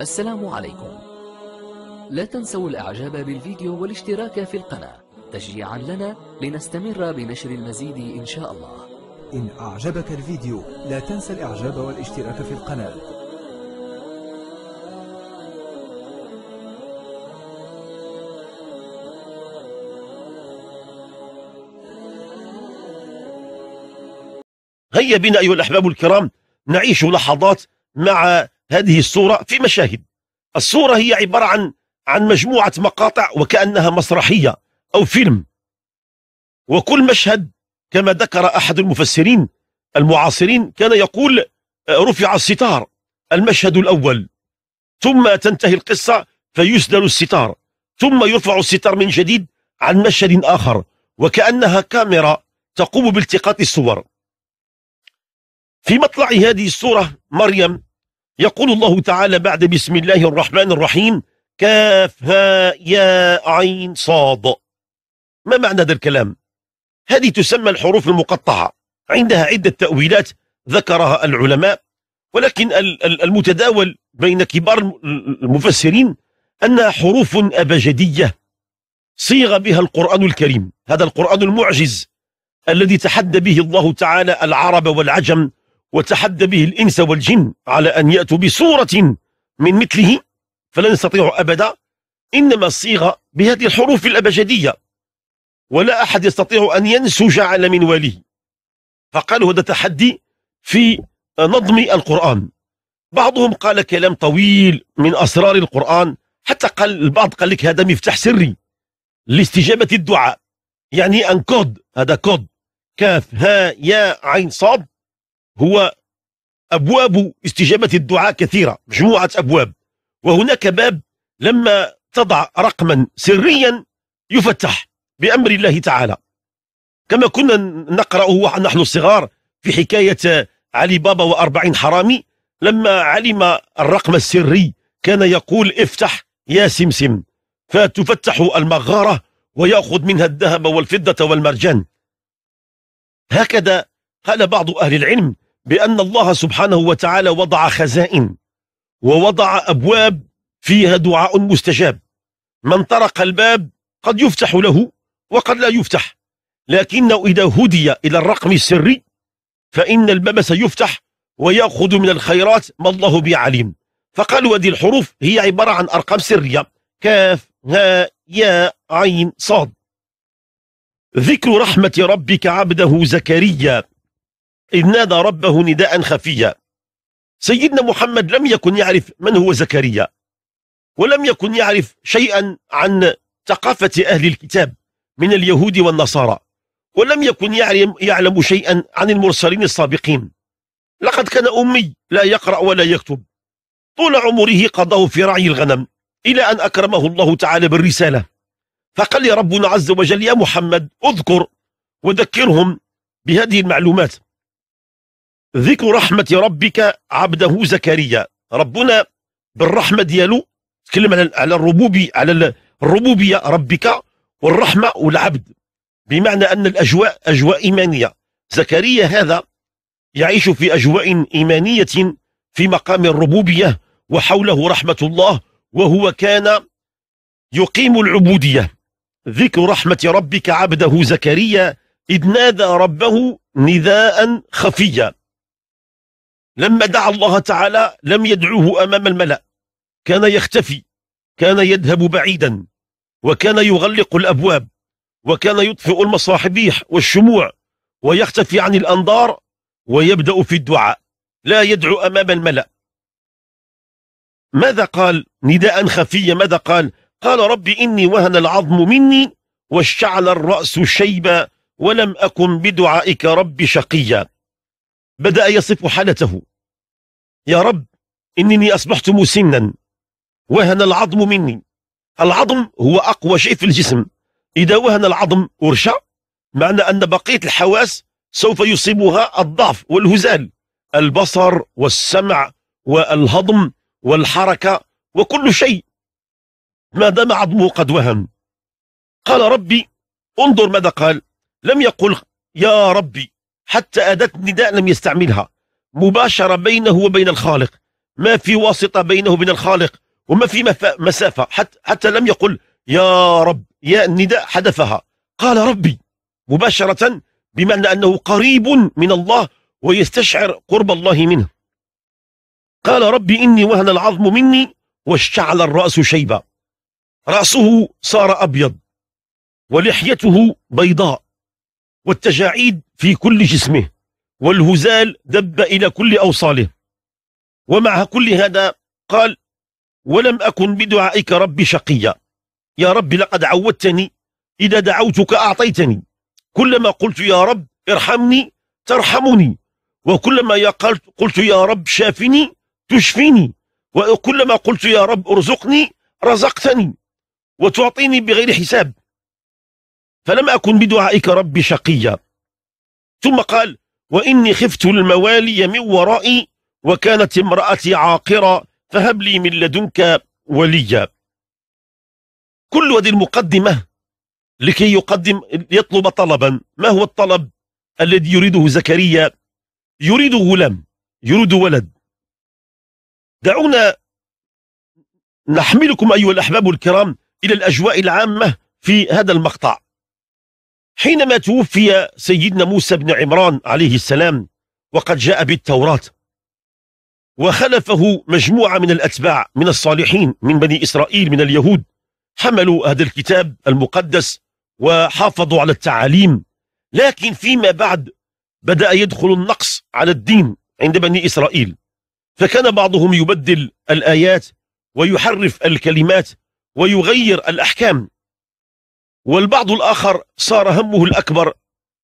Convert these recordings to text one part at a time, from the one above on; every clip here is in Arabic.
السلام عليكم لا تنسوا الإعجاب بالفيديو والاشتراك في القناة تشجيعا لنا لنستمر بنشر المزيد إن شاء الله إن أعجبك الفيديو لا تنسى الإعجاب والاشتراك في القناة هيا بنا أيها الأحباب الكرام نعيش لحظات مع هذه الصورة في مشاهد الصورة هي عبارة عن عن مجموعة مقاطع وكأنها مسرحية أو فيلم وكل مشهد كما ذكر أحد المفسرين المعاصرين كان يقول آه، رفع الستار المشهد الأول ثم تنتهي القصة فيسدل الستار ثم يرفع الستار من جديد عن مشهد آخر وكأنها كاميرا تقوم بالتقاط الصور في مطلع هذه الصورة مريم يقول الله تعالى بعد بسم الله الرحمن الرحيم ها يا عين صاد ما معنى هذا الكلام هذه تسمى الحروف المقطعة عندها عدة تأويلات ذكرها العلماء ولكن المتداول بين كبار المفسرين أنها حروف أبجدية صيغ بها القرآن الكريم هذا القرآن المعجز الذي تحدى به الله تعالى العرب والعجم وتحدى به الإنس والجن على أن يأتوا بصورة من مثله فلا نستطيع أبدا إنما الصيغة بهذه الحروف الأبجدية ولا أحد يستطيع أن ينسج على منواله فقالوا هذا تحدي في نظم القرآن بعضهم قال كلام طويل من أسرار القرآن حتى قال البعض قال لك هذا مفتاح سري لاستجابة الدعاء يعني أن كود هذا كود كاف ها يا عين صاد هو أبواب استجابة الدعاء كثيرة مجموعة أبواب وهناك باب لما تضع رقما سريا يفتح بأمر الله تعالى كما كنا نقرأه نحن الصغار في حكاية علي بابا وأربعين حرامي لما علم الرقم السري كان يقول افتح يا سمسم فتفتح المغارة ويأخذ منها الذهب والفضة والمرجان هكذا قال بعض أهل العلم بأن الله سبحانه وتعالى وضع خزائن ووضع أبواب فيها دعاء مستجاب من طرق الباب قد يفتح له وقد لا يفتح لكنه إذا هدي إلى الرقم السري فإن الباب سيفتح ويأخذ من الخيرات ما الله به عليم فقالوا هذه الحروف هي عبارة عن أرقام سرية كاف هاء ياء عين صاد ذكر رحمة ربك عبده زكريا إذ نادى ربه نداء خفيا سيدنا محمد لم يكن يعرف من هو زكريا ولم يكن يعرف شيئا عن ثقافة أهل الكتاب من اليهود والنصارى ولم يكن يعلم شيئا عن المرسلين السابقين لقد كان أمي لا يقرأ ولا يكتب طول عمره قضاه في رعي الغنم إلى أن أكرمه الله تعالى بالرسالة فقال لي ربنا عز وجل يا محمد اذكر وذكرهم بهذه المعلومات ذكر رحمة ربك عبده زكريا ربنا بالرحمة ديالو تكلم على على الربوبية على الربوبية ربك والرحمة والعبد بمعنى أن الأجواء أجواء إيمانية زكريا هذا يعيش في أجواء إيمانية في مقام الربوبية وحوله رحمة الله وهو كان يقيم العبودية ذكر رحمة ربك عبده زكريا إذ نادى ربه نداء خفيا لما دعا الله تعالى لم يدعوه أمام الملأ كان يختفي كان يذهب بعيدا وكان يغلق الأبواب وكان يطفئ المصاحبيح والشموع ويختفي عن الأنظار ويبدأ في الدعاء لا يدعو أمام الملأ ماذا قال نداء خفيا ماذا قال قال ربي إني وهن العظم مني واشتعل الرأس شيبا ولم أكن بدعائك رب شقيا بدأ يصف حالته يا رب إنني أصبحت مسنا وهن العظم مني العظم هو أقوى شيء في الجسم إذا وهن العظم أرشى معنى أن بقية الحواس سوف يصيبها الضعف والهزال البصر والسمع والهضم والحركة وكل شيء ما دام عظمه قد وهن قال ربي انظر ماذا قال لم يقل يا ربي حتى أداة النداء لم يستعملها مباشرة بينه وبين الخالق ما في واسطة بينه وبين الخالق وما في مسافة حتى, حتى لم يقل يا رب يا النداء حدثها قال ربي مباشرة بمعنى أنه قريب من الله ويستشعر قرب الله منه قال ربي إني وهن العظم مني واشتعل الرأس شيبا رأسه صار أبيض ولحيته بيضاء والتجاعيد في كل جسمه والهزال دب إلى كل أوصاله ومع كل هذا قال ولم أكن بدعائك ربي شقيا يا رب لقد عودتني إذا دعوتك أعطيتني كلما قلت يا رب ارحمني ترحمني وكلما قلت يا رب شافني تشفيني وكلما قلت يا رب ارزقني رزقتني وتعطيني بغير حساب فلم أكن بدعائك ربي شقيا ثم قال وإني خفت الموالي من ورائي وكانت امرأتي عاقرة فهب لي من لدنك وليا كل هذه المقدمة لكي يقدم يطلب طلبا ما هو الطلب الذي يريده زكريا يريد غلام يريد ولد دعونا نحملكم أيها الأحباب الكرام إلى الأجواء العامة في هذا المقطع حينما توفي سيدنا موسى بن عمران عليه السلام وقد جاء بالتوراة وخلفه مجموعة من الأتباع من الصالحين من بني إسرائيل من اليهود حملوا هذا الكتاب المقدس وحافظوا على التعاليم لكن فيما بعد بدأ يدخل النقص على الدين عند بني إسرائيل فكان بعضهم يبدل الآيات ويحرف الكلمات ويغير الأحكام والبعض الآخر صار همه الأكبر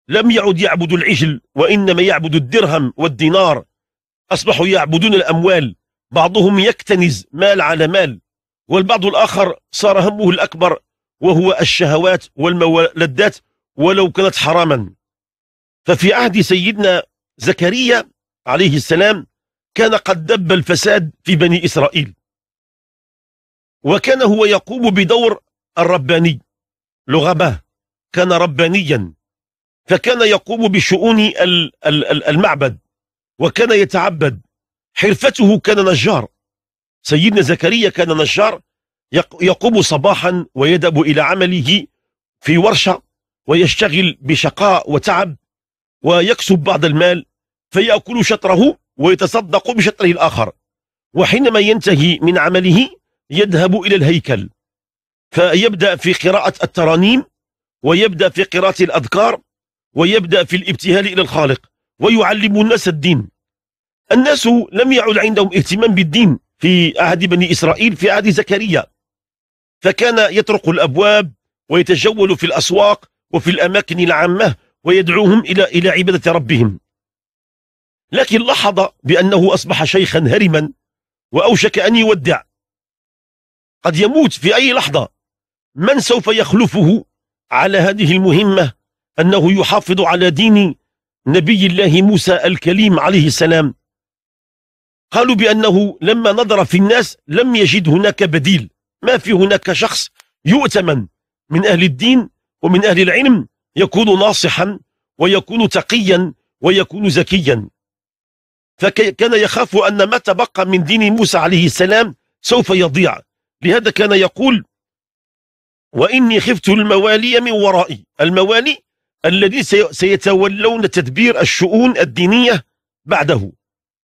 لم يعد يعبد العجل وإنما يعبد الدرهم والدينار أصبحوا يعبدون الأموال بعضهم يكتنز مال على مال والبعض الآخر صار همه الأكبر وهو الشهوات والمولدات ولو كانت حراما ففي عهد سيدنا زكريا عليه السلام كان قد دب الفساد في بني إسرائيل وكان هو يقوم بدور الرباني لغبة كان ربانيا فكان يقوم بشؤون المعبد وكان يتعبد حرفته كان نجار سيدنا زكريا كان نجار يقوم صباحا ويذهب إلى عمله في ورشة ويشتغل بشقاء وتعب ويكسب بعض المال فيأكل شطره ويتصدق بشطره الآخر وحينما ينتهي من عمله يذهب إلى الهيكل فيبدأ في قراءة الترانيم ويبدأ في قراءة الأذكار ويبدأ في الابتهال إلى الخالق ويعلم الناس الدين الناس لم يعد عندهم اهتمام بالدين في عهد بني إسرائيل في عهد زكريا فكان يطرق الأبواب ويتجول في الأسواق وفي الأماكن العامة ويدعوهم إلى إلى عبادة ربهم لكن لاحظ بأنه أصبح شيخا هرما وأوشك أن يودع قد يموت في أي لحظة من سوف يخلفه على هذه المهمة أنه يحافظ على دين نبي الله موسى الكليم عليه السلام قالوا بأنه لما نظر في الناس لم يجد هناك بديل ما في هناك شخص يؤتمن من أهل الدين ومن أهل العلم يكون ناصحا ويكون تقيا ويكون ذكيا فكان يخاف أن ما تبقى من دين موسى عليه السلام سوف يضيع لهذا كان يقول وإني خفت الموالي من ورائي الموالي الذي سيتولون تدبير الشؤون الدينية بعده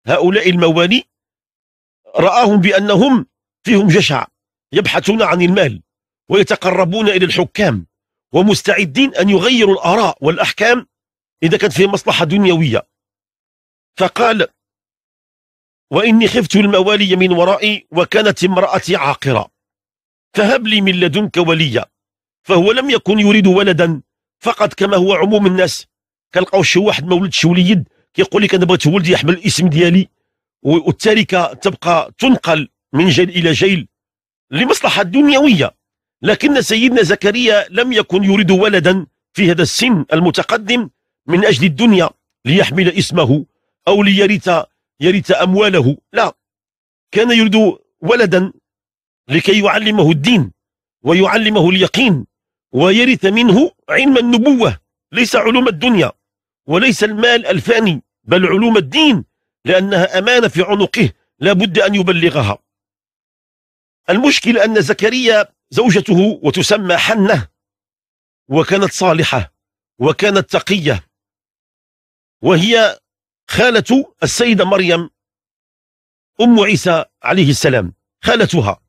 هؤلاء الموالي رآهم بأنهم فيهم جشع يبحثون عن المال ويتقربون إلى الحكام ومستعدين أن يغيروا الآراء والأحكام إذا كانت في مصلحة دنيوية فقال وإني خفت الموالي من ورائي وكانت امرأتي عاقرة فهب لي من لدنك وليا فهو لم يكن يريد ولدا فقط كما هو عموم الناس كنلقاو شي واحد ما ولدش وليد كيقول لك انا بغيت ولدي يحمل الاسم ديالي والتركه تبقى تنقل من جيل الى جيل لمصلحه دنيويه لكن سيدنا زكريا لم يكن يريد ولدا في هذا السن المتقدم من اجل الدنيا ليحمل اسمه او ليرث يرث امواله لا كان يريد ولدا لكي يعلمه الدين ويعلمه اليقين ويرث منه علم النبوة ليس علوم الدنيا وليس المال الفاني بل علوم الدين لأنها أمانة في عنقه لا بد أن يبلغها المشكل أن زكريا زوجته وتسمى حنة وكانت صالحة وكانت تقية وهي خالة السيدة مريم أم عيسى عليه السلام خالتها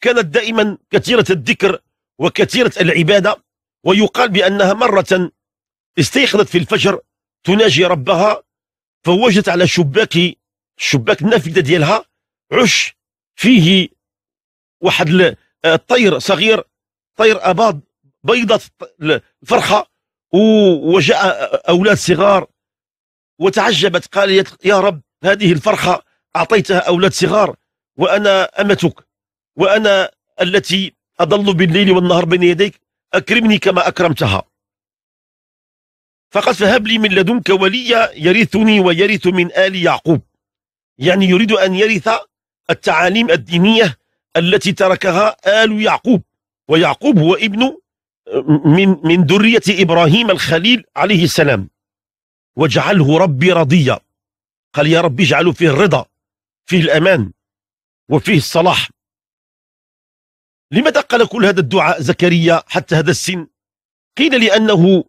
كانت دائما كثيرة الذكر وكثيرة العبادة ويقال بأنها مرة استيقظت في الفجر تناجي ربها فوجدت على شباك شباك النافذة ديالها عش فيه واحد الطير صغير طير أباض بيضة الفرخة وجاء أولاد صغار وتعجبت قالت يا رب هذه الفرخة أعطيتها أولاد صغار وأنا أمتك وأنا التي أضل بالليل والنهار بين يديك أكرمني كما أكرمتها فقد فهب لي من لدنك وليا يرثني ويرث من آل يعقوب يعني يريد أن يرث التعاليم الدينية التي تركها آل يعقوب ويعقوب هو ابن من من ذرية إبراهيم الخليل عليه السلام واجعله ربي رضيا قال يا ربي اجعله فيه الرضا فيه الأمان وفيه الصلاح لماذا قال كل هذا الدعاء زكريا حتى هذا السن قيل لأنه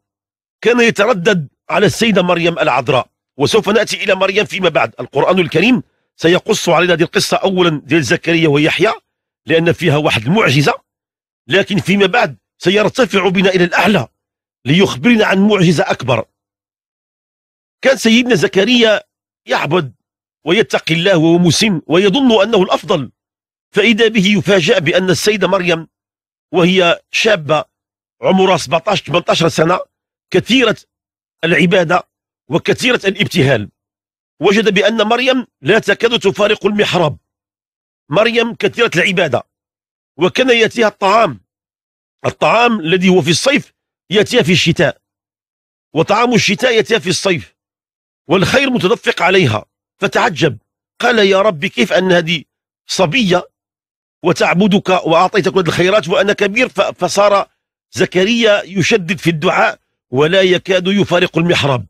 كان يتردد على السيدة مريم العذراء وسوف نأتي إلى مريم فيما بعد القرآن الكريم سيقص علينا هذه القصة أولا ديال زكريا ويحيى لأن فيها واحد المعجزة لكن فيما بعد سيرتفع بنا إلى الأعلى ليخبرنا عن معجزة أكبر كان سيدنا زكريا يعبد ويتقي الله وهو مسن ويظن أنه الأفضل فإذا به يفاجأ بأن السيدة مريم وهي شابة عمرها 17-18 سنة كثيرة العبادة وكثيرة الابتهال وجد بأن مريم لا تكاد تفارق المحراب مريم كثيرة العبادة وكان يأتيها الطعام الطعام الذي هو في الصيف يأتيها في الشتاء وطعام الشتاء يأتيها في الصيف والخير متدفق عليها فتعجب قال يا رب كيف أن هذه صبية وتعبدك وأعطيتك كل الخيرات وأنا كبير فصار زكريا يشدد في الدعاء ولا يكاد يفارق المحراب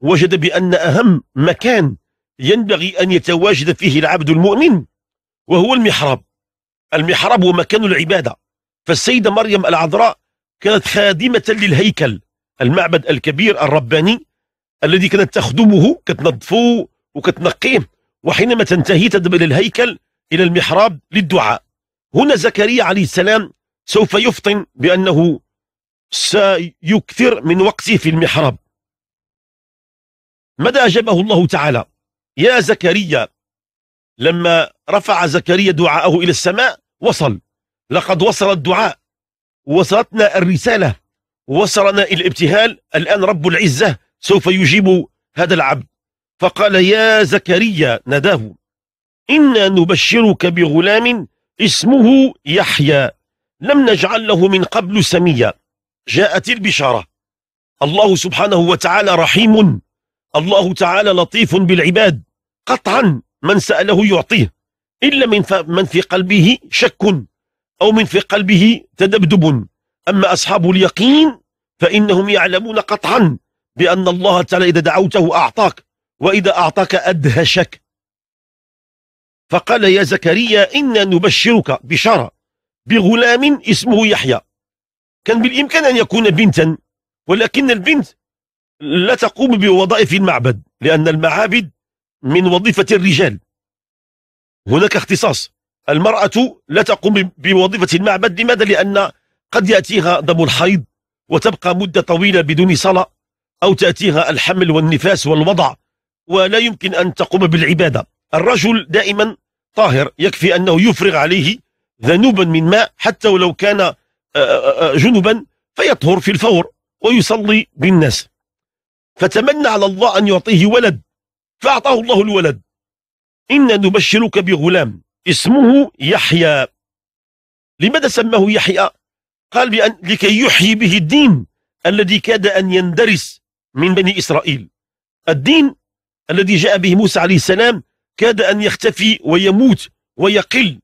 وجد بأن أهم مكان ينبغي أن يتواجد فيه العبد المؤمن وهو المحراب المحراب هو مكان العبادة فالسيدة مريم العذراء كانت خادمة للهيكل المعبد الكبير الرباني الذي كانت تخدمه كتنظفه وكتنقيه وحينما تنتهي تذهب إلى الهيكل إلى المحراب للدعاء هنا زكريا عليه السلام سوف يفطن بأنه سيكثر من وقته في المحراب ماذا أجابه الله تعالى يا زكريا لما رفع زكريا دعاءه إلى السماء وصل لقد وصل الدعاء وصلتنا الرسالة وصلنا الابتهال الآن رب العزة سوف يجيب هذا العبد فقال يا زكريا نداه إنا نبشرك بغلام اسمه يحيى لم نجعل له من قبل سميا جاءت البشارة الله سبحانه وتعالى رحيم الله تعالى لطيف بالعباد قطعا من سأله يعطيه إلا من, من في قلبه شك أو من في قلبه تدبدب أما أصحاب اليقين فإنهم يعلمون قطعا بأن الله تعالى إذا دعوته أعطاك وإذا أعطاك أدهشك فقال يا زكريا إنا نبشرك بشارة بغلام اسمه يحيى كان بالإمكان أن يكون بنتا ولكن البنت لا تقوم بوظائف المعبد لأن المعابد من وظيفة الرجال هناك اختصاص المرأة لا تقوم بوظيفة المعبد لماذا؟ لأن قد يأتيها دم الحيض وتبقى مدة طويلة بدون صلاة أو تأتيها الحمل والنفاس والوضع ولا يمكن أن تقوم بالعبادة الرجل دائما طاهر يكفي أنه يفرغ عليه ذنوبا من ماء حتى ولو كان آه، آه، آه، جنبا فيطهر في الفور ويصلي بالناس فتمنى على الله أن يعطيه ولد فأعطاه الله الولد إنا نبشرك بغلام اسمه يحيى لماذا سماه يحيى قال بأن لكي يحيي به الدين الذي كاد أن يندرس من بني إسرائيل الدين الذي جاء به موسى عليه السلام كاد أن يختفي ويموت ويقل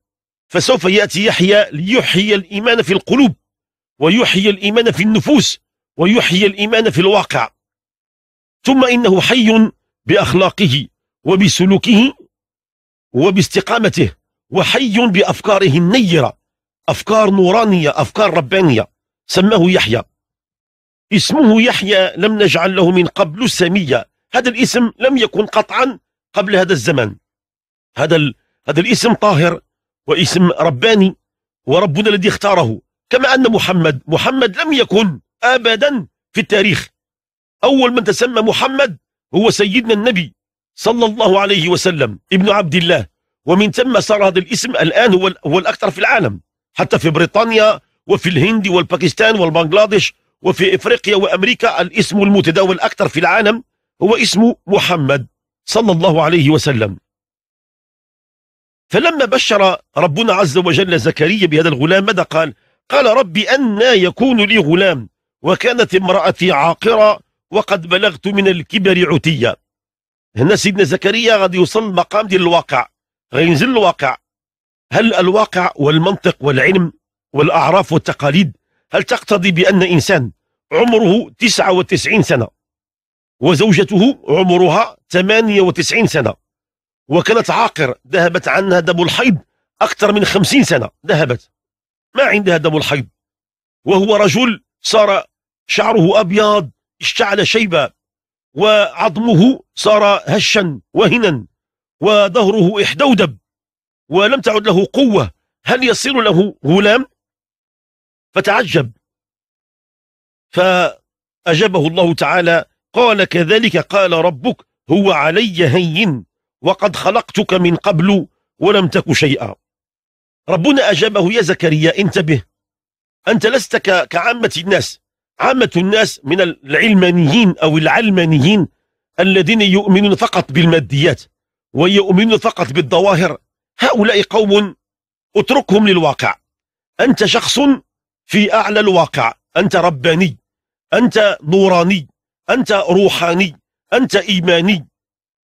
فسوف يأتي يحيى ليحيي الإيمان في القلوب ويحيي الإيمان في النفوس ويحيي الإيمان في الواقع ثم إنه حي بأخلاقه وبسلوكه وباستقامته وحي بأفكاره النيرة أفكار نورانية أفكار ربانية سماه يحيى اسمه يحيى لم نجعل له من قبل السمية هذا الاسم لم يكن قطعا قبل هذا الزمن هذا ال... هذا الاسم طاهر واسم رباني وربنا الذي اختاره كما أن محمد محمد لم يكن أبدا في التاريخ أول من تسمى محمد هو سيدنا النبي صلى الله عليه وسلم ابن عبد الله ومن ثم صار هذا الاسم الآن هو, هو الأكثر في العالم حتى في بريطانيا وفي الهند والباكستان والبنغلاديش وفي إفريقيا وأمريكا الاسم المتداول أكثر في العالم هو اسم محمد صلى الله عليه وسلم فلما بشر ربنا عز وجل زكريا بهذا الغلام ماذا قال قال ربي أنا يكون لي غلام وكانت امرأتي عاقرة وقد بلغت من الكبر عتيا هنا سيدنا زكريا غادي يوصل مقام ديال الواقع غينزل الواقع هل الواقع والمنطق والعلم والأعراف والتقاليد هل تقتضي بأن إنسان عمره 99 سنة وزوجته عمرها 98 سنة وكانت عاقر ذهبت عنها دم الحيض أكثر من خمسين سنة ذهبت ما عندها دم الحيض وهو رجل صار شعره أبيض اشتعل شيبة وعظمه صار هشا وهنا وظهره احدودب ولم تعد له قوة هل يصير له غلام فتعجب فأجابه الله تعالى قال كذلك قال ربك هو علي هين وقد خلقتك من قبل ولم تك شيئا ربنا أجابه يا زكريا انتبه أنت لست كعامة الناس عامة الناس من العلمانيين أو العلمانيين الذين يؤمنون فقط بالماديات ويؤمنون فقط بالظواهر هؤلاء قوم اتركهم للواقع أنت شخص في أعلى الواقع أنت رباني أنت نوراني أنت روحاني أنت إيماني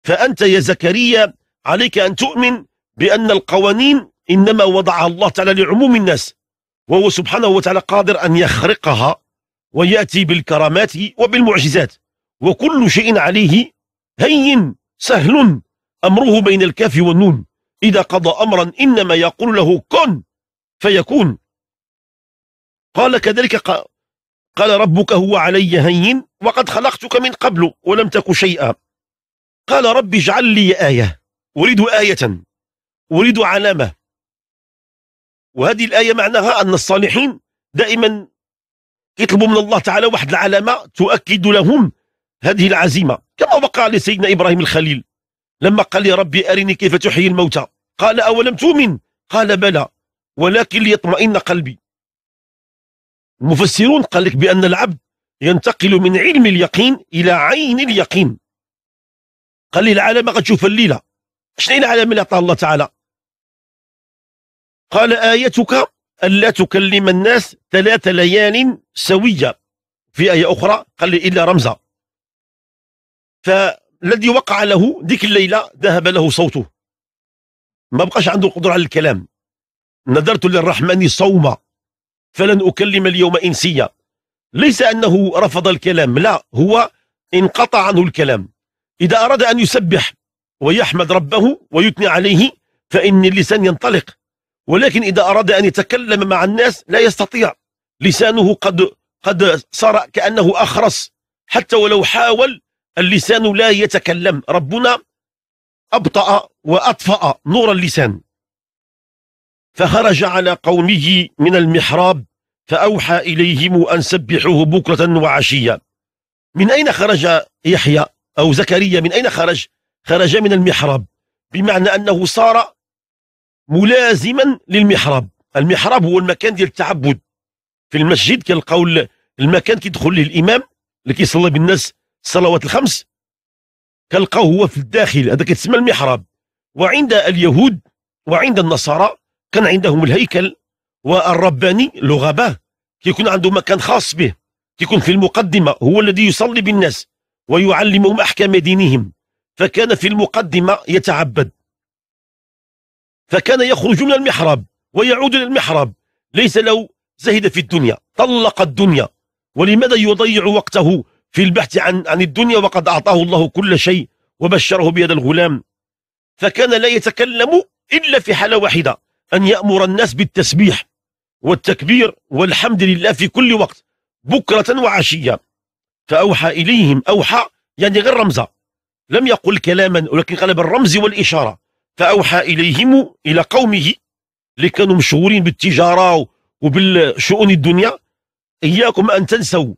فأنت يا زكريا عليك أن تؤمن بأن القوانين إنما وضعها الله تعالى لعموم الناس وهو سبحانه وتعالى قادر أن يخرقها ويأتي بالكرامات وبالمعجزات وكل شيء عليه هين سهل أمره بين الكاف والنون إذا قضى أمرا إنما يقول له كن فيكون قال كذلك قال ربك هو علي هين وقد خلقتك من قبل ولم تك شيئا قال رب اجعل لي آية أريد آية أريد علامة وهذه الآية معناها أن الصالحين دائما يطلبوا من الله تعالى واحد العلامة تؤكد لهم هذه العزيمة كما وقع لسيدنا إبراهيم الخليل لما قال يا ربي أرني كيف تحيي الموتى قال أولم تؤمن قال بلى ولكن ليطمئن قلبي المفسرون قال لك بأن العبد ينتقل من علم اليقين إلى عين اليقين قال لي العلامه غتشوف الليله شنو هي العلامه اللي عطاها الله تعالى قال ايتك الا تكلم الناس ثلاث ليال سويه في ايه اخرى قال لي الا رمزا فالذي وقع له ديك الليله ذهب له صوته ما بقاش عنده قدره على الكلام نذرت للرحمن صوما فلن اكلم اليوم انسيا ليس انه رفض الكلام لا هو انقطع عنه الكلام إذا أراد أن يسبح ويحمد ربه ويثني عليه فإن اللسان ينطلق ولكن إذا أراد أن يتكلم مع الناس لا يستطيع لسانه قد قد صار كأنه أخرس حتى ولو حاول اللسان لا يتكلم ربنا أبطأ وأطفأ نور اللسان فخرج على قومه من المحراب فأوحى إليهم أن سبحوه بكرة وعشية من أين خرج يحيى أو زكريا من أين خرج خرج من المحراب بمعنى أنه صار ملازما للمحراب المحراب هو المكان ديال التعبد في المسجد كنلقاو المكان كيدخل ليه الامام اللي كيصلي بالناس الصلوات الخمس كنلقاو هو في الداخل هذا كيتسمى المحراب وعند اليهود وعند النصارى كان عندهم الهيكل والرباني لغباه كيكون عنده مكان خاص به كيكون في المقدمه هو الذي يصلي بالناس ويعلمهم أحكام دينهم فكان في المقدمة يتعبد فكان يخرج من المحراب ويعود إلى المحراب ليس لو زهد في الدنيا طلق الدنيا ولماذا يضيع وقته في البحث عن عن الدنيا وقد أعطاه الله كل شيء وبشره بيد الغلام فكان لا يتكلم إلا في حالة واحدة أن يأمر الناس بالتسبيح والتكبير والحمد لله في كل وقت بكرة وعشية فأوحى إليهم أوحى يعني غير رمزة لم يقل كلاما ولكن قال بالرمز والإشارة فأوحى إليهم إلى قومه اللي كانوا مشهورين بالتجارة وبالشؤون الدنيا إياكم أن تنسوا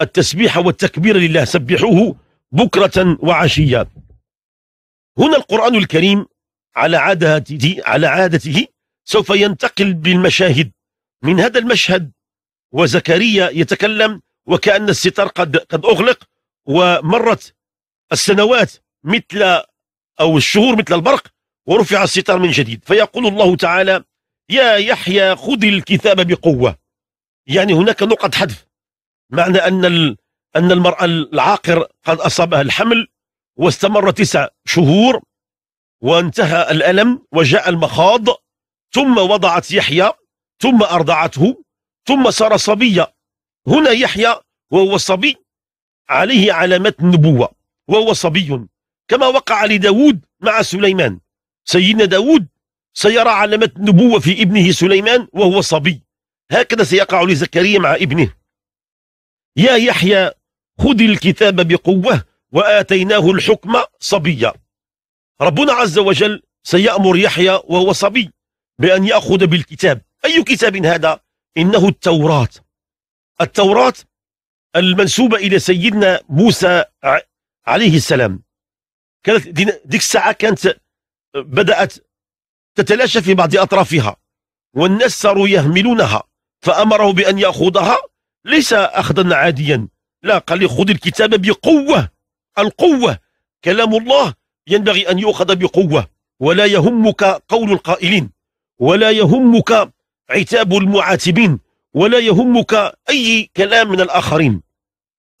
التسبيح والتكبير لله سبحوه بكرة وعشيا هنا القرآن الكريم على عادته على عادته سوف ينتقل بالمشاهد من هذا المشهد وزكريا يتكلم وكأن الستار قد قد أغلق ومرت السنوات مثل أو الشهور مثل البرق ورفع الستار من جديد فيقول الله تعالى يا يحيى خذ الكتاب بقوة يعني هناك نقط حذف معنى أن أن المرأة العاقر قد أصابها الحمل واستمر تسع شهور وانتهى الألم وجاء المخاض ثم وضعت يحيى ثم أرضعته ثم صار صبية هنا يحيى وهو صبي عليه علامات النبوة وهو صبي كما وقع لداود مع سليمان سيدنا داود سيرى علامات النبوة في ابنه سليمان وهو صبي هكذا سيقع لزكريا مع ابنه يا يحيى خذ الكتاب بقوة وآتيناه الحكم صبيا ربنا عز وجل سيأمر يحيى وهو صبي بأن يأخذ بالكتاب أي كتاب هذا؟ إنه التوراة التوراة المنسوبة إلى سيدنا موسى عليه السلام كانت ديك الساعة كانت بدأت تتلاشى في بعض أطرافها والناس صاروا يهملونها فأمره بأن يأخذها ليس أخذا عاديا لا قال لي خذ الكتاب بقوة القوة كلام الله ينبغي أن يؤخذ بقوة ولا يهمك قول القائلين ولا يهمك عتاب المعاتبين ولا يهمك أي كلام من الآخرين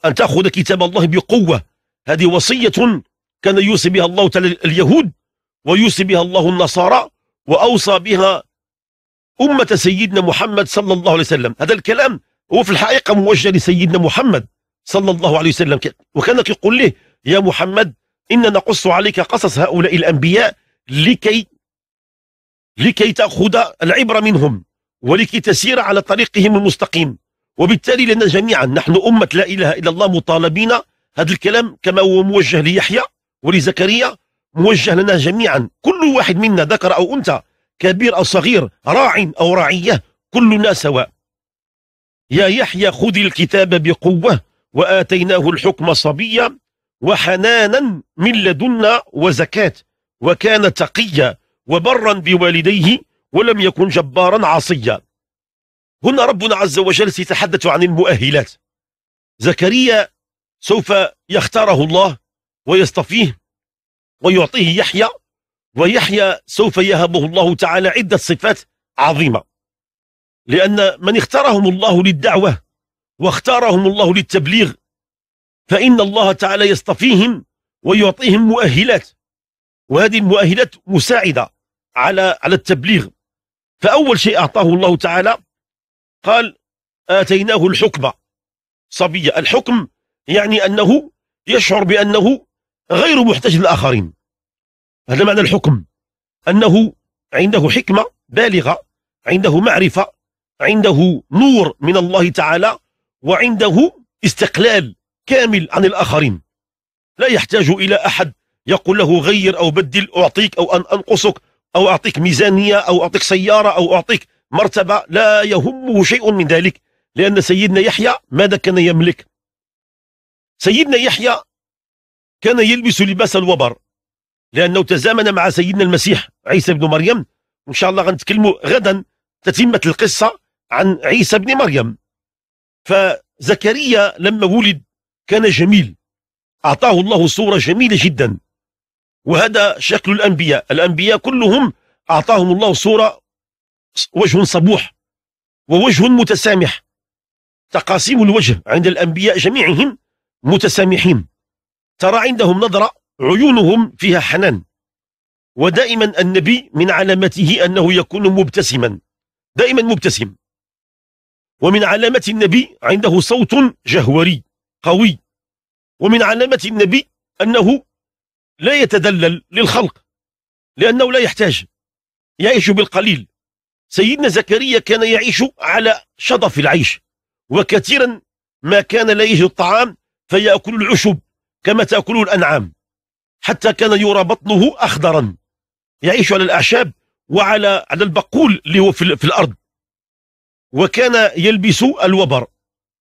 أن تأخذ كتاب الله بقوة هذه وصية كان يوصي بها الله تعالى اليهود ويوصي بها الله النصارى وأوصى بها أمة سيدنا محمد صلى الله عليه وسلم هذا الكلام هو في الحقيقة موجه لسيدنا محمد صلى الله عليه وسلم وكان يقول له يا محمد إن نقص عليك قصص هؤلاء الأنبياء لكي لكي تأخذ العبرة منهم ولكي تسير على طريقهم المستقيم وبالتالي لنا جميعا نحن أمة لا إله إلا الله مطالبين هذا الكلام كما هو موجه ليحيى ولزكريا موجه لنا جميعا كل واحد منا ذكر أو أنثى كبير أو صغير راع أو راعية كلنا سواء يا يحيى خذ الكتاب بقوة وآتيناه الحكم صبيا وحنانا من لدنا وزكاة وكان تقيا وبرا بوالديه ولم يكن جبارا عصيا هنا ربنا عز وجل سيتحدث عن المؤهلات زكريا سوف يختاره الله ويصطفيه ويعطيه يحيى ويحيى سوف يهبه الله تعالى عدة صفات عظيمة لأن من اختارهم الله للدعوة واختارهم الله للتبليغ فإن الله تعالى يصطفيهم ويعطيهم مؤهلات وهذه المؤهلات مساعدة على على التبليغ فأول شيء أعطاه الله تعالى قال آتيناه الحكمة صبية الحكم يعني أنه يشعر بأنه غير محتاج للآخرين هذا معنى الحكم أنه عنده حكمة بالغة عنده معرفة عنده نور من الله تعالى وعنده استقلال كامل عن الآخرين لا يحتاج إلى أحد يقول له غير أو بدل أعطيك أو أن أنقصك أو أعطيك ميزانية أو أعطيك سيارة أو أعطيك مرتبة لا يهمه شيء من ذلك لأن سيدنا يحيى ماذا كان يملك سيدنا يحيى كان يلبس لباس الوبر لأنه تزامن مع سيدنا المسيح عيسى بن مريم وإن شاء الله غنتكلموا غدا تتمة القصة عن عيسى بن مريم فزكريا لما ولد كان جميل أعطاه الله صورة جميلة جدا وهذا شكل الأنبياء الأنبياء كلهم أعطاهم الله صورة وجه صبوح ووجه متسامح تقاسيم الوجه عند الأنبياء جميعهم متسامحين ترى عندهم نظرة عيونهم فيها حنان ودائما النبي من علامته أنه يكون مبتسما دائما مبتسم ومن علامة النبي عنده صوت جهوري قوي ومن علامة النبي أنه لا يتدلل للخلق لأنه لا يحتاج يعيش بالقليل سيدنا زكريا كان يعيش على شظف العيش وكثيرا ما كان لا يجد الطعام فيأكل العشب كما تأكله الأنعام حتى كان يرى بطنه أخضرا يعيش على الأعشاب وعلى على البقول اللي هو في, في الأرض وكان يلبس الوبر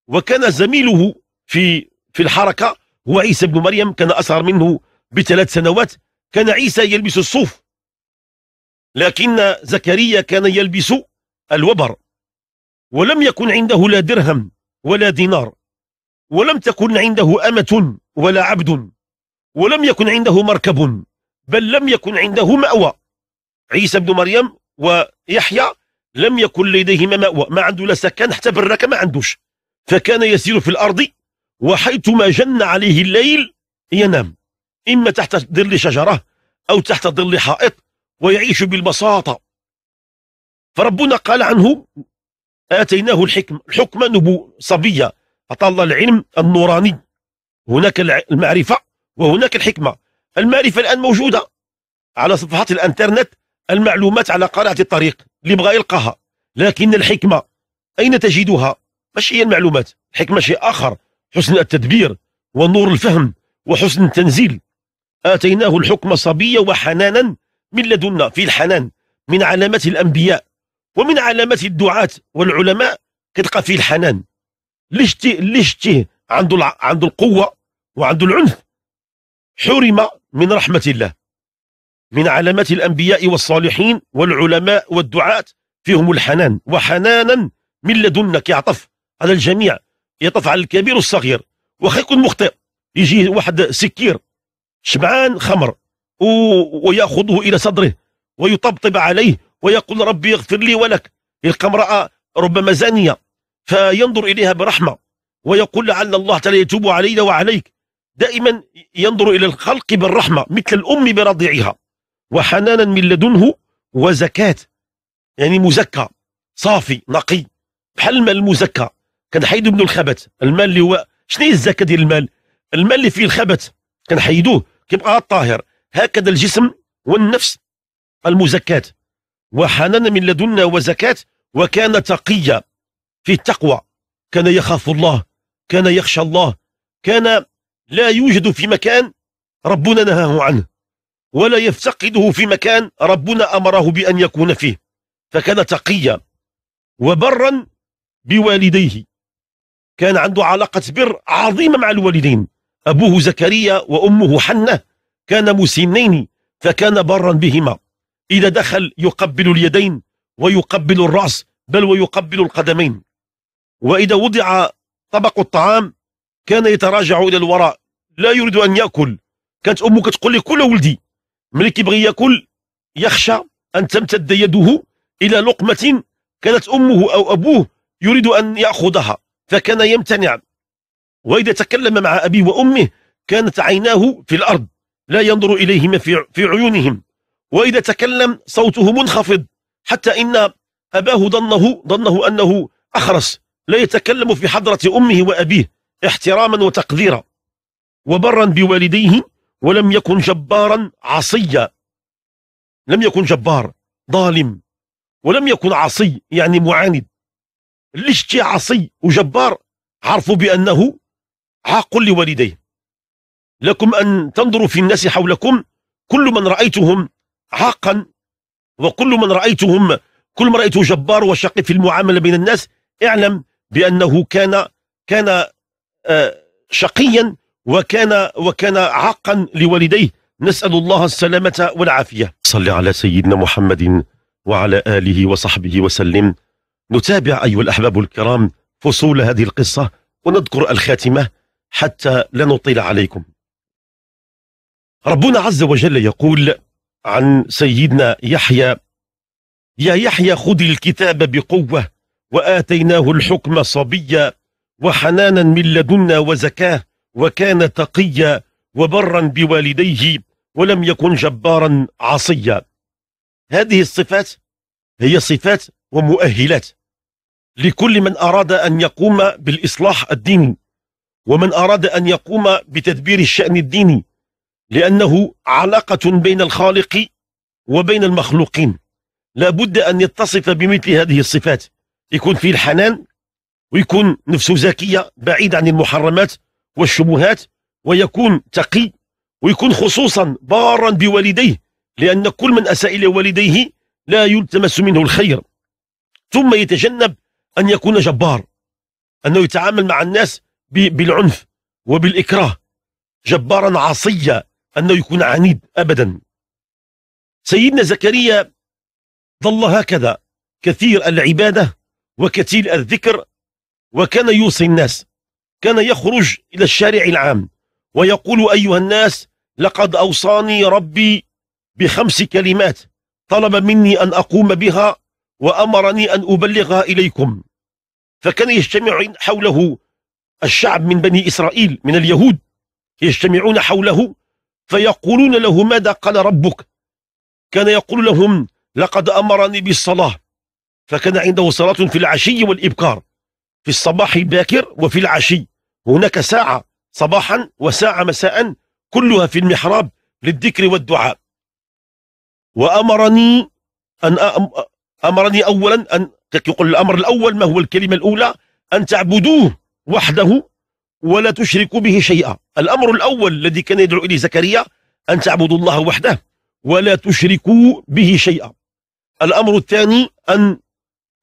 وكان زميله في في الحركة هو عيسى بن مريم كان أصغر منه بثلاث سنوات كان عيسى يلبس الصوف لكن زكريا كان يلبس الوبر ولم يكن عنده لا درهم ولا دينار ولم تكن عنده أمة ولا عبد ولم يكن عنده مركب بل لم يكن عنده مأوى عيسى بن مريم ويحيى لم يكن لديهما مأوى ما عنده لا سكن حتى برك ما عندوش فكان يسير في الأرض وحيثما جن عليه الليل ينام إما تحت ظل شجرة أو تحت ظل حائط ويعيش بالبساطة فربنا قال عنه آتيناه الحكم الحكمة نبو صبية فطال العلم النوراني هناك المعرفة وهناك الحكمة المعرفة الآن موجودة على صفحات الانترنت المعلومات على قارعة الطريق اللي بغى يلقاها لكن الحكمة أين تجدها مش هي المعلومات الحكمة شيء آخر حسن التدبير ونور الفهم وحسن التنزيل آتيناه الحكم صبيا وحنانا من لدنا في الحنان من علامات الأنبياء ومن علامات الدعاة والعلماء كتلقى فيه الحنان اللي شتيه عنده الع... عنده القوة وعنده العنف حرم من رحمة الله من علامات الأنبياء والصالحين والعلماء والدعاة فيهم الحنان وحنانا من لدنك يعطف على الجميع يطف على الكبير والصغير وخا يكون مخطئ يجي واحد سكير شبعان خمر ويأخذه إلى صدره ويطبطب عليه ويقول ربي اغفر لي ولك يلقى امرأة ربما زانية فينظر إليها برحمة ويقول لعل الله تعالى يتوب علينا وعليك دائما ينظر إلى الخلق بالرحمة مثل الأم برضيعها وحنانا من لدنه وزكاة يعني مزكى صافي نقي بحال المال المزكى كنحيدوا منه الخبث المال اللي هو شنو هي الزكاة ديال المال المال اللي فيه الخبث كنحيدوه يبقى الطاهر هكذا الجسم والنفس المزكاة وحنان من لدنا وزكاة وكان تقيا في التقوى كان يخاف الله كان يخشى الله كان لا يوجد في مكان ربنا نهاه عنه ولا يفتقده في مكان ربنا أمره بأن يكون فيه فكان تقيا وبرا بوالديه كان عنده علاقة بر عظيمة مع الوالدين أبوه زكريا وأمه حنة كان مسنين فكان برا بهما إذا دخل يقبل اليدين ويقبل الرأس بل ويقبل القدمين وإذا وضع طبق الطعام كان يتراجع إلى الوراء لا يريد أن يأكل كانت أمه كتقول لي كل ولدي ملي كيبغي يأكل يخشى أن تمتد يده إلى لقمة كانت أمه أو أبوه يريد أن يأخذها فكان يمتنع وإذا تكلم مع أبيه وأمه كانت عيناه في الأرض لا ينظر إليهما في عيونهم وإذا تكلم صوته منخفض حتى إن أباه ظنه ظنه أنه أخرس لا يتكلم في حضرة أمه وأبيه احتراما وتقديرا وبرا بوالديه ولم يكن جبارا عصيا لم يكن جبار ظالم ولم يكن عصي يعني معاند ليش عصي وجبار عرفوا بأنه حق لوالديه لكم أن تنظروا في الناس حولكم كل من رأيتهم حقا وكل من رأيتهم كل من رأيته جبار وشقي في المعاملة بين الناس اعلم بأنه كان كان آه، شقيا وكان وكان عاقا لوالديه نسأل الله السلامة والعافية صل على سيدنا محمد وعلى آله وصحبه وسلم نتابع أيها الأحباب الكرام فصول هذه القصة ونذكر الخاتمة حتى لا نطيل عليكم ربنا عز وجل يقول عن سيدنا يحيى يا يحيى خذ الكتاب بقوة وآتيناه الحكم صبيا وحنانا من لدنا وزكاه وكان تقيا وبرا بوالديه ولم يكن جبارا عصيا هذه الصفات هي صفات ومؤهلات لكل من أراد أن يقوم بالإصلاح الديني ومن أراد أن يقوم بتدبير الشأن الديني لأنه علاقة بين الخالق وبين المخلوقين لابد أن يتصف بمثل هذه الصفات يكون فيه الحنان ويكون نفسه زكية بعيد عن المحرمات والشبهات ويكون تقي ويكون خصوصا بارا بوالديه لأن كل من أساء إلى والديه لا يلتمس منه الخير ثم يتجنب أن يكون جبار أنه يتعامل مع الناس بالعنف وبالإكراه جبارا عصيا أنه يكون عنيد أبدا سيدنا زكريا ظل هكذا كثير العبادة وكثير الذكر وكان يوصي الناس كان يخرج إلى الشارع العام ويقول أيها الناس لقد أوصاني ربي بخمس كلمات طلب مني أن أقوم بها وأمرني أن أبلغها إليكم فكان يجتمع حوله الشعب من بني إسرائيل من اليهود يجتمعون حوله فيقولون له ماذا قال ربك كان يقول لهم لقد أمرني بالصلاة فكان عنده صلاة في العشي والإبكار في الصباح الباكر وفي العشي هناك ساعة صباحا وساعة مساء كلها في المحراب للذكر والدعاء وأمرني أن أمرني أولا أن يقول الأمر الأول ما هو الكلمة الأولى أن تعبدوه وحده ولا تشرك به شيئا الأمر الأول الذي كان يدعو إليه زكريا أن تعبدوا الله وحده ولا تشركوا به شيئا الأمر الثاني أن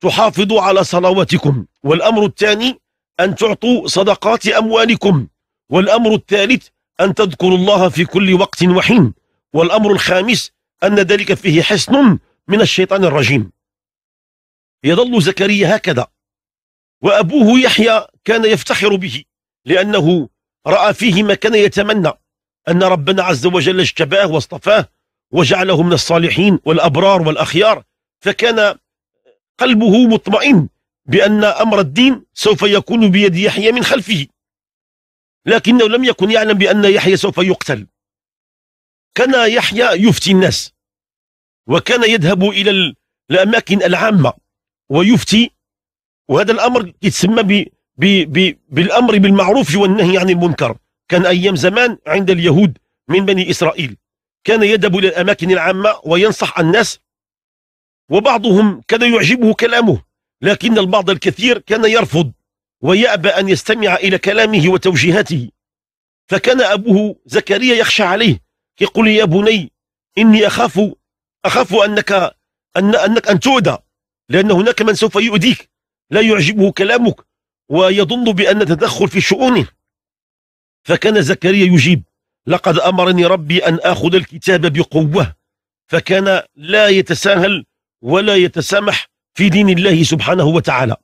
تحافظوا على صلواتكم والأمر الثاني أن تعطوا صدقات أموالكم والأمر الثالث أن تذكروا الله في كل وقت وحين والأمر الخامس أن ذلك فيه حسن من الشيطان الرجيم يظل زكريا هكذا وأبوه يحيى كان يفتخر به لأنه رأى فيه ما كان يتمنى أن ربنا عز وجل اجتباه واصطفاه وجعله من الصالحين والأبرار والأخيار فكان قلبه مطمئن بأن أمر الدين سوف يكون بيد يحيى من خلفه لكنه لم يكن يعلم بأن يحيى سوف يقتل كان يحيى يفتي الناس وكان يذهب إلى الأماكن العامة ويفتي وهذا الأمر يتسمى ب ب ب بالأمر بالمعروف والنهي عن المنكر كان أيام زمان عند اليهود من بني إسرائيل كان يذهب إلى الأماكن العامة وينصح الناس وبعضهم كان يعجبه كلامه لكن البعض الكثير كان يرفض ويأبى أن يستمع إلى كلامه وتوجيهاته فكان أبوه زكريا يخشى عليه يقول يا بني إني أخاف أخاف أنك أن أنك أن تؤذى لأن هناك من سوف يؤذيك لا يعجبه كلامك ويظن بأن تدخل في شؤونه فكان زكريا يجيب لقد أمرني ربي أن أخذ الكتاب بقوة فكان لا يتساهل ولا يتسامح في دين الله سبحانه وتعالى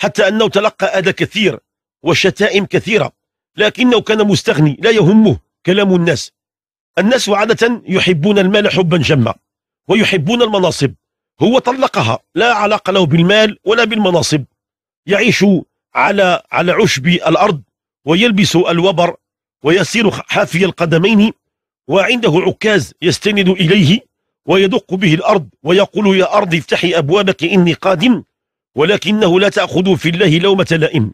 حتى أنه تلقى أذى كثير وشتائم كثيرة لكنه كان مستغني لا يهمه كلام الناس الناس عادة يحبون المال حبا جما ويحبون المناصب هو طلقها لا علاقة له بالمال ولا بالمناصب يعيش على على عشب الأرض ويلبس الوبر ويسير حافي القدمين وعنده عكاز يستند إليه ويدق به الأرض ويقول يا أرض افتحي أبوابك إني قادم ولكنه لا تأخذ في الله لومة لائم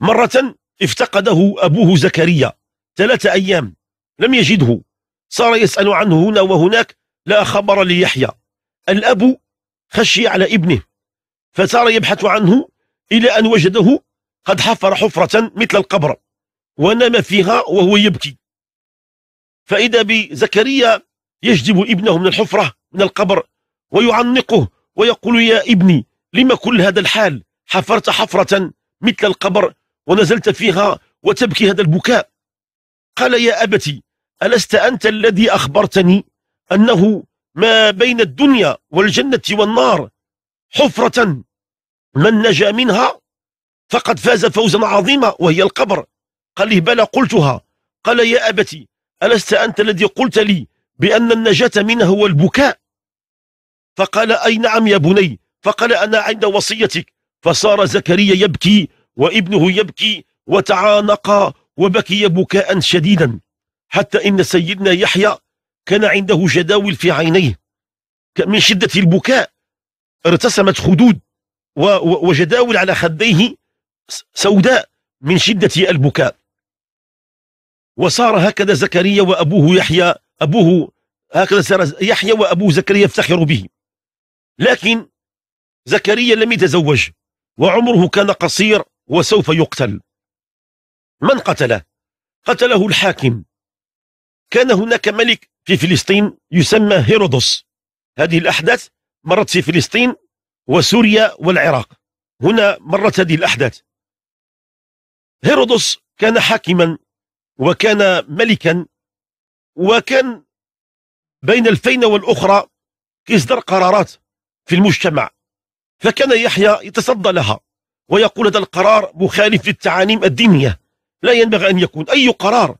مرة افتقده أبوه زكريا ثلاثة أيام لم يجده صار يسأل عنه هنا وهناك لا خبر ليحيى الأب خشي على ابنه فصار يبحث عنه إلى أن وجده قد حفر حفرة مثل القبر ونام فيها وهو يبكي فإذا بزكريا يجذب ابنه من الحفرة من القبر ويعنقه ويقول يا ابني لما كل هذا الحال حفرت حفرة مثل القبر ونزلت فيها وتبكي هذا البكاء قال يا أبتي ألست أنت الذي أخبرتني أنه ما بين الدنيا والجنة والنار حفرة من نجا منها فقد فاز فوزا عظيما وهي القبر قال له بلى قلتها قال يا أبتي ألست أنت الذي قلت لي بأن النجاة منها هو البكاء فقال أي نعم يا بني فقال أنا عند وصيتك فصار زكريا يبكي وابنه يبكي وتعانقا وبكي بكاء شديدا حتى إن سيدنا يحيى كان عنده جداول في عينيه من شدة البكاء ارتسمت خدود وجداول على خديه سوداء من شدة البكاء وصار هكذا زكريا وأبوه يحيى أبوه هكذا صار يحيى وأبوه زكريا يفتخر به لكن زكريا لم يتزوج وعمره كان قصير وسوف يقتل من قتله قتله الحاكم كان هناك ملك في فلسطين يسمى هيرودوس هذه الأحداث مرت في فلسطين وسوريا والعراق هنا مرت هذه الأحداث هيرودوس كان حاكما وكان ملكا وكان بين الفينة والأخرى يصدر قرارات في المجتمع فكان يحيى يتصدى لها ويقول هذا القرار مخالف للتعاليم الدينية لا ينبغي أن يكون أي قرار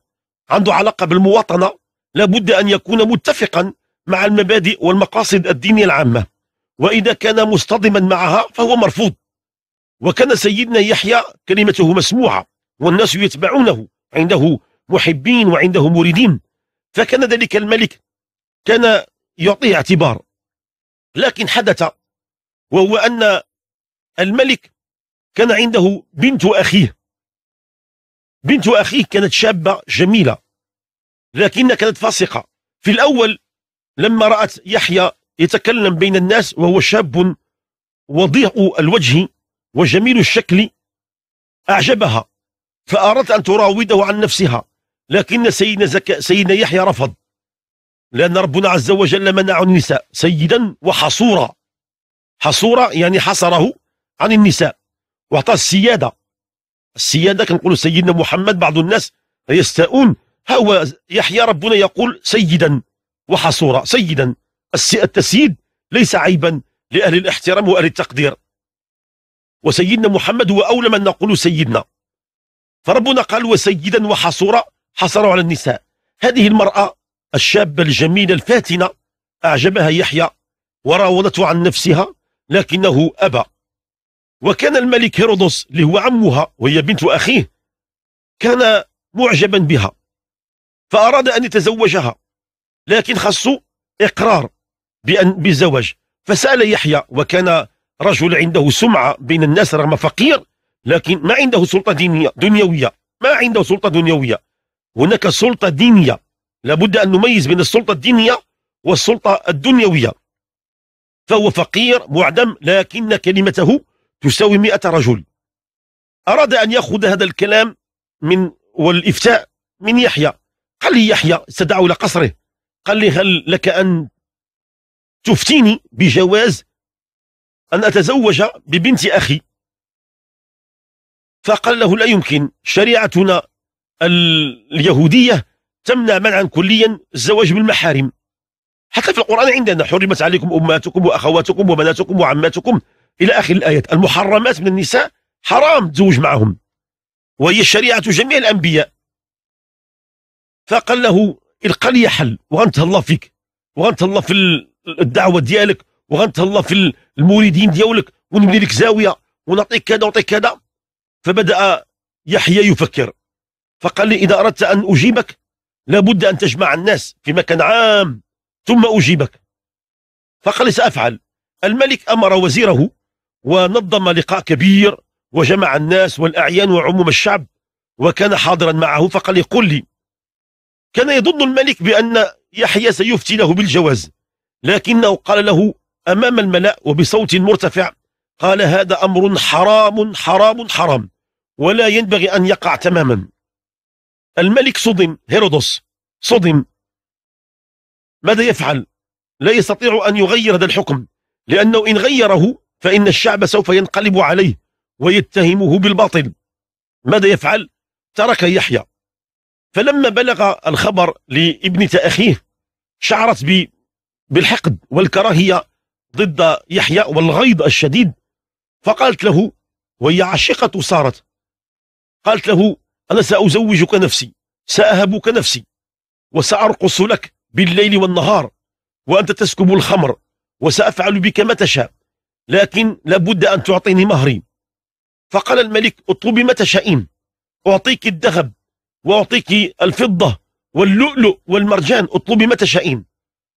عنده علاقة بالمواطنة لابد أن يكون متفقا مع المبادئ والمقاصد الدينية العامة وإذا كان مصطدما معها فهو مرفوض وكان سيدنا يحيى كلمته مسموعة والناس يتبعونه عنده محبين وعنده مريدين فكان ذلك الملك كان يعطيه اعتبار لكن حدث وهو أن الملك كان عنده بنت أخيه بنت أخيه كانت شابة جميلة لكنها كانت فاسقة في الأول لما رأت يحيى يتكلم بين الناس وهو شاب وضيع الوجه وجميل الشكل أعجبها فأردت أن تراوده عن نفسها لكن سيدنا, زك... سيدنا يحيى رفض لأن ربنا عز وجل منع النساء سيدا وحصورا حصورا يعني حصره عن النساء وأعطاه السيادة السيادة كنقولوا سيدنا محمد بعض الناس يستاءون ها هو يحيى ربنا يقول سيدا وحصورا سيدا التسييد ليس عيبا لأهل الاحترام وأهل التقدير وسيدنا محمد هو أولى من نقول سيدنا فربنا قال وسيدا وحصورا حصروا على النساء هذه المرأة الشابة الجميلة الفاتنة أعجبها يحيى وراودته عن نفسها لكنه أبى وكان الملك هيرودوس اللي هو عمها وهي بنت أخيه كان معجبا بها فأراد أن يتزوجها لكن خصو إقرار بأن بالزواج فسأل يحيى وكان رجل عنده سمعة بين الناس رغم فقير لكن ما عنده سلطة دينية دنيوية ما عنده سلطة دنيوية هناك سلطة دينية لابد أن نميز بين السلطة الدينية والسلطة الدنيوية فهو فقير معدم لكن كلمته تساوي مئة رجل أراد أن يأخذ هذا الكلام من والإفتاء من يحيى قال لي يحيى استدعوا إلى قصره قال لي هل لك أن تفتيني بجواز أن أتزوج ببنت أخي فقال له لا يمكن شريعتنا اليهودية تمنع منعا كليا الزواج بالمحارم حتى في القرآن عندنا حرمت عليكم أمهاتكم وأخواتكم وبناتكم وعماتكم إلى آخر الآيات المحرمات من النساء حرام تزوج معهم وهي شريعة جميع الأنبياء فقال له القى لي حل الله فيك الله في الدعوة ديالك الله في المريدين ديالك ونبني لك زاوية ونعطيك كذا ونعطيك كذا فبدأ يحيى يفكر فقال لي إذا أردت أن أجيبك لابد أن تجمع الناس في مكان عام ثم أجيبك فقال لي سأفعل الملك أمر وزيره ونظم لقاء كبير وجمع الناس والأعيان وعموم الشعب وكان حاضرا معه فقال يقول قل لي كان يظن الملك بأن يحيى سيفتي له بالجواز لكنه قال له أمام الملأ وبصوت مرتفع قال هذا أمر حرام حرام حرام ولا ينبغي أن يقع تماما الملك صدم هيرودوس صدم ماذا يفعل لا يستطيع أن يغير هذا الحكم لأنه إن غيره فإن الشعب سوف ينقلب عليه ويتهمه بالباطل ماذا يفعل؟ ترك يحيى فلما بلغ الخبر لابنة أخيه شعرت بالحقد والكراهية ضد يحيى والغيظ الشديد فقالت له وهي عشقة سارة قالت له أنا سأزوجك نفسي سأهبك نفسي وسأرقص لك بالليل والنهار وأنت تسكب الخمر وسأفعل بك ما تشاء لكن لابد أن تعطيني مهري فقال الملك اطلبي ما تشائين أعطيك الذهب وأعطيك الفضة واللؤلؤ والمرجان اطلبي ما تشائين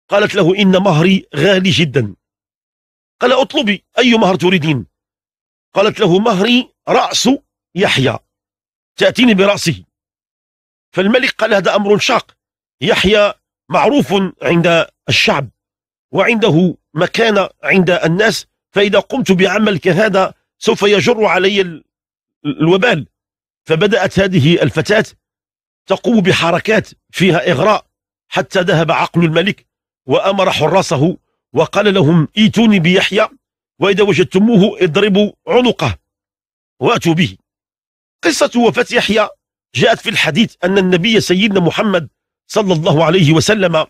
قالت له إن مهري غالي جدا قال اطلبي أي مهر تريدين قالت له مهري رأس يحيى تأتيني برأسه فالملك قال هذا أمر شاق يحيى معروف عند الشعب وعنده مكانة عند الناس فإذا قمت بعمل كهذا سوف يجر علي الوبال فبدأت هذه الفتاة تقوم بحركات فيها إغراء حتى ذهب عقل الملك وأمر حراسه وقال لهم ايتوني بيحيى وإذا وجدتموه اضربوا عنقه وأتوا به قصة وفاة يحيى جاءت في الحديث أن النبي سيدنا محمد صلى الله عليه وسلم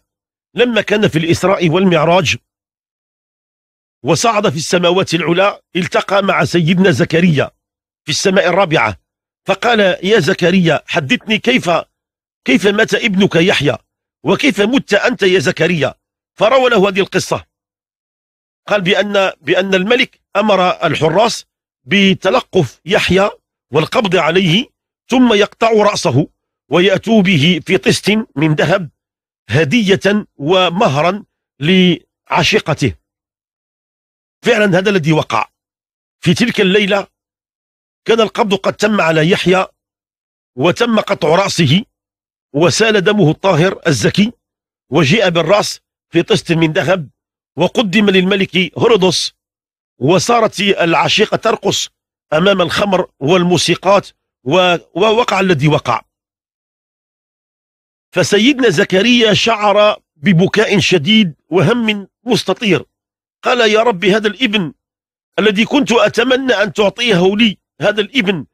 لما كان في الإسراء والمعراج وصعد في السماوات العلى التقى مع سيدنا زكريا في السماء الرابعة فقال يا زكريا حدثني كيف كيف مات ابنك يحيى وكيف مت أنت يا زكريا فروى له هذه القصة قال بأن, بأن الملك أمر الحراس بتلقف يحيى والقبض عليه ثم يقطع رأسه ويأتوا به في طست من ذهب هدية ومهرا لعشيقته فعلا هذا الذي وقع في تلك الليلة كان القبض قد تم على يحيى وتم قطع رأسه وسال دمه الطاهر الزكي وجيء بالرأس في طست من ذهب وقدم للملك هرودس وصارت العشيقة ترقص أمام الخمر والموسيقات ووقع الذي وقع فسيدنا زكريا شعر ببكاء شديد وهم مستطير قال يا ربي هذا الابن الذي كنت أتمنى أن تعطيه لي هذا الابن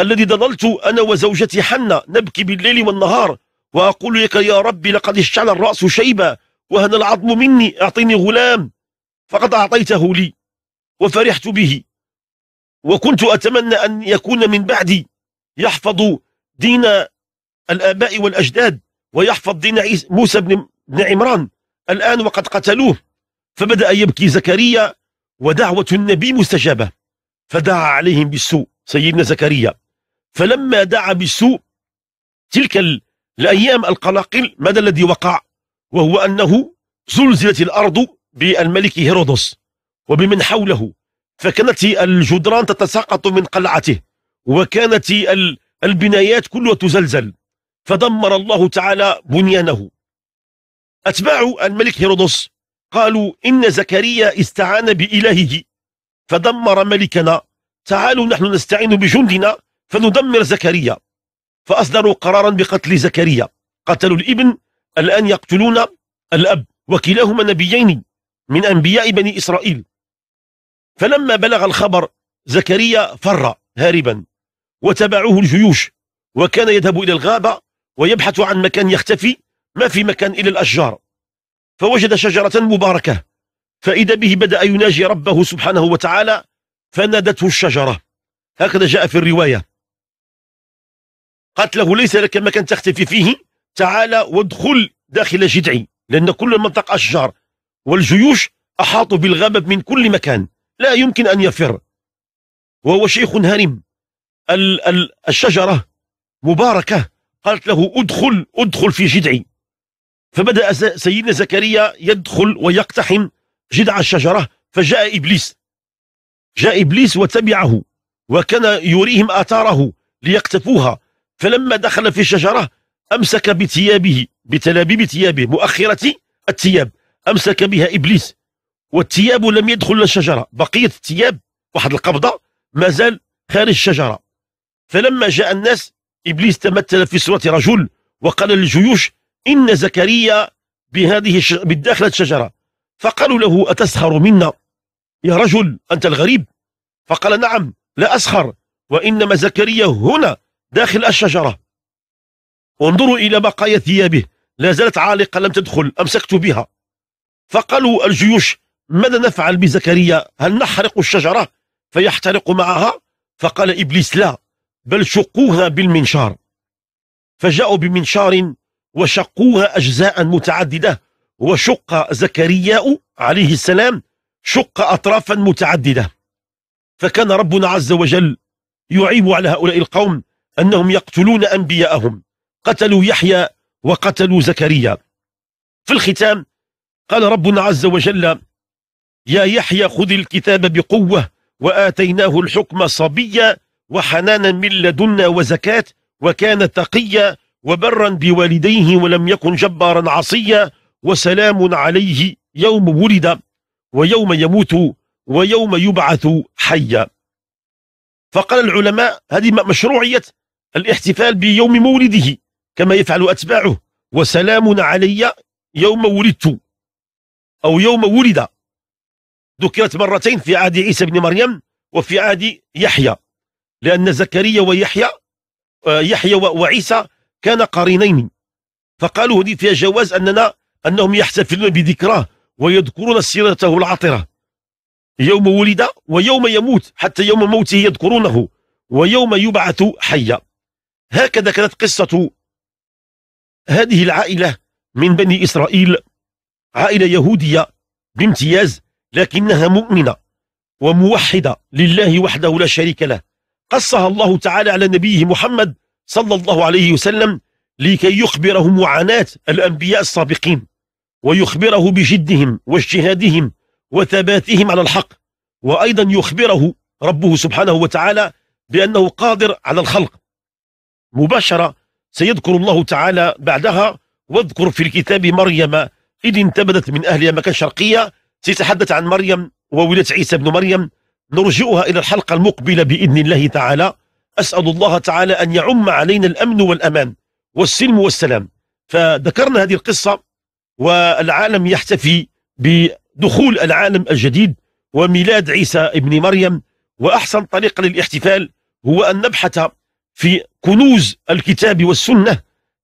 الذي ضللت أنا وزوجتي حنا نبكي بالليل والنهار وأقول لك يا ربي لقد اشتعل الرأس شيبة وهنا العظم مني أعطيني غلام فقد أعطيته لي وفرحت به وكنت أتمنى أن يكون من بعدي يحفظ دين الآباء والأجداد ويحفظ دين موسى بن عمران الآن وقد قتلوه فبدأ يبكي زكريا ودعوة النبي مستجابة فدعا عليهم بالسوء سيدنا زكريا فلما دعا بالسوء تلك الأيام القلاقل ماذا الذي وقع وهو أنه زلزلت الأرض بالملك هيرودس وبمن حوله فكانت الجدران تتساقط من قلعته وكانت البنايات كلها تزلزل فدمر الله تعالى بنيانه أتباع الملك هيرودس قالوا إن زكريا استعان بإلهه فدمر ملكنا تعالوا نحن نستعين بجندنا فندمر زكريا فأصدروا قرارا بقتل زكريا قتلوا الابن الآن يقتلون الأب وكلاهما نبيين من أنبياء بني إسرائيل فلما بلغ الخبر زكريا فر هاربا وتبعوه الجيوش وكان يذهب إلى الغابة ويبحث عن مكان يختفي ما في مكان إلا الأشجار فوجد شجرة مباركة فإذا به بدأ يناجي ربه سبحانه وتعالى فنادته الشجرة هكذا جاء في الرواية قالت له ليس لك مكان تختفي فيه تعال وادخل داخل جدعي لأن كل المنطقة أشجار والجيوش أحاطوا بالغابة من كل مكان لا يمكن أن يفر وهو شيخ هرم الشجرة مباركة قالت له ادخل ادخل في جدعي فبدأ سيدنا زكريا يدخل ويقتحم جذع الشجرة فجاء إبليس جاء إبليس وتبعه وكان يريهم آثاره ليقتفوها فلما دخل في الشجرة أمسك بثيابه بتلابيب ثيابه مؤخرة الثياب أمسك بها إبليس والثياب لم يدخل الشجرة بقية الثياب واحد القبضة ما زال خارج الشجرة فلما جاء الناس إبليس تمثل في صورة رجل وقال للجيوش إن زكريا بهذه الش... بالداخل الشجرة فقالوا له أتسخر منا يا رجل أنت الغريب فقال نعم لا أسخر وإنما زكريا هنا داخل الشجرة انظروا إلى بقايا ثيابه لا زالت عالقة لم تدخل أمسكت بها فقالوا الجيوش ماذا نفعل بزكريا هل نحرق الشجرة فيحترق معها فقال إبليس لا بل شقوها بالمنشار فجاءوا بمنشار وشقوها أجزاء متعددة وشق زكريا عليه السلام شق أطرافا متعددة فكان ربنا عز وجل يعيب على هؤلاء القوم أنهم يقتلون أنبياءهم قتلوا يحيى وقتلوا زكريا في الختام قال ربنا عز وجل يا يحيى خذ الكتاب بقوة وآتيناه الحكم صبيا وحنانا من لدنا وزكاة وكان تقيا وبرا بوالديه ولم يكن جبارا عصيا وسلام عليه يوم ولد ويوم يموت ويوم يبعث حيا فقال العلماء هذه مشروعية الاحتفال بيوم مولده كما يفعل أتباعه وسلام علي يوم ولدت أو يوم ولد ذكرت مرتين في عهد عيسى بن مريم وفي عهد يحيى لأن زكريا ويحيى آه، يحيى وعيسى كان قرينين فقالوا هذه فيها جواز أننا أنهم يحتفلون بذكراه ويذكرون سيرته العطرة يوم ولد ويوم يموت حتى يوم موته يذكرونه ويوم يبعث حيا هكذا كانت قصة هذه العائلة من بني إسرائيل عائلة يهودية بامتياز لكنها مؤمنة وموحدة لله وحده لا شريك له قصها الله تعالى على نبيه محمد صلى الله عليه وسلم لكي يخبره معاناة الأنبياء السابقين ويخبره بجدهم واجتهادهم وثباتهم على الحق وأيضا يخبره ربه سبحانه وتعالى بأنه قادر على الخلق مباشرة سيذكر الله تعالى بعدها واذكر في الكتاب مريم إذ انتبذت من أهلها مكان شرقية سيتحدث عن مريم وولاة عيسى بن مريم نرجئها إلى الحلقة المقبلة بإذن الله تعالى أسأل الله تعالى أن يعم علينا الأمن والأمان والسلم والسلام فذكرنا هذه القصة والعالم يحتفي بدخول العالم الجديد وميلاد عيسى ابن مريم وأحسن طريقة للاحتفال هو أن نبحث في كنوز الكتاب والسنة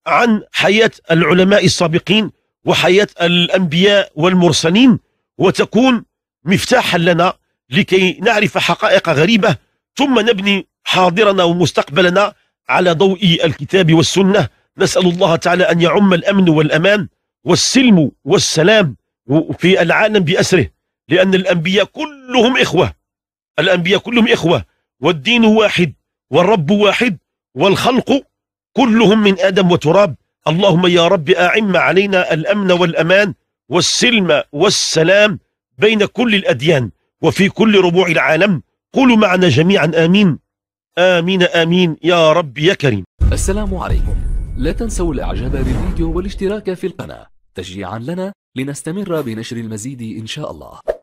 عن حياة العلماء السابقين وحياة الأنبياء والمرسلين وتكون مفتاحا لنا لكي نعرف حقائق غريبة ثم نبني حاضرنا ومستقبلنا على ضوء الكتاب والسنة نسأل الله تعالى أن يعم الأمن والأمان والسلم والسلام في العالم بأسره لأن الأنبياء كلهم إخوة الأنبياء كلهم إخوة والدين واحد والرب واحد والخلق كلهم من آدم وتراب اللهم يا رب أعم علينا الأمن والأمان والسلم والسلام بين كل الأديان وفي كل ربوع العالم قولوا معنا جميعا آمين آمين آمين يا رب يا كريم السلام عليكم لا تنسوا الاعجاب بالفيديو والاشتراك في القناة تشجيعا لنا لنستمر بنشر المزيد إن شاء الله